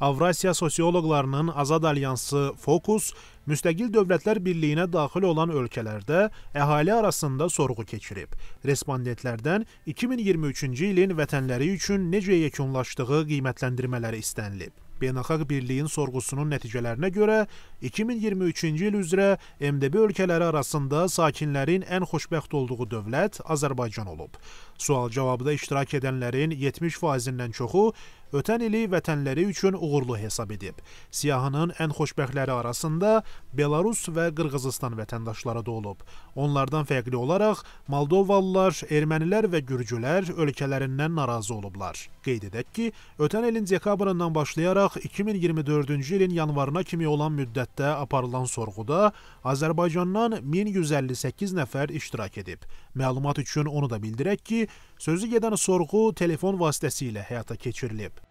Avrasiya sosioloqlarının Azad Alyansı Fokus müstəqil dövlətlər birliyinə daxil olan ölkələrdə əhali arasında sorğu keçirib. Respondentlərdən 2023-cü ilin vətənləri üçün necə yekunlaşdığı qiymətləndirmələri istənilib. Beynəlxalq Birliyin sorğusunun nəticələrinə görə 2023-cü il üzrə MDB ölkələri arasında sakinlərin ən xoşbəxt olduğu dövlət Azərbaycan olub. Sual-cavabda iştirak edənlərin 70 faizindən çoxu ötən ili vətənləri üçün uğurlu hesab edib. Siyahının ən xoşbəxtləri arasında Belarus və Qırğızistan vətəndaşları da olub. Onlardan fərqli olaraq Moldovalılar, ermənilər və gürcülər ölkələrindən narazı olublar. Qeyd edək ki, ötən ilin dekabrından başlayaraq 2024-cü ilin yanvarına kimi olan müddətdə aparılan sorğuda Azərbaycandan 1158 nəfər iştirak edib. Məlumat üçün onu da bildirək ki, sözü gedən sorğu telefon vasitəsilə həyata keçirilib.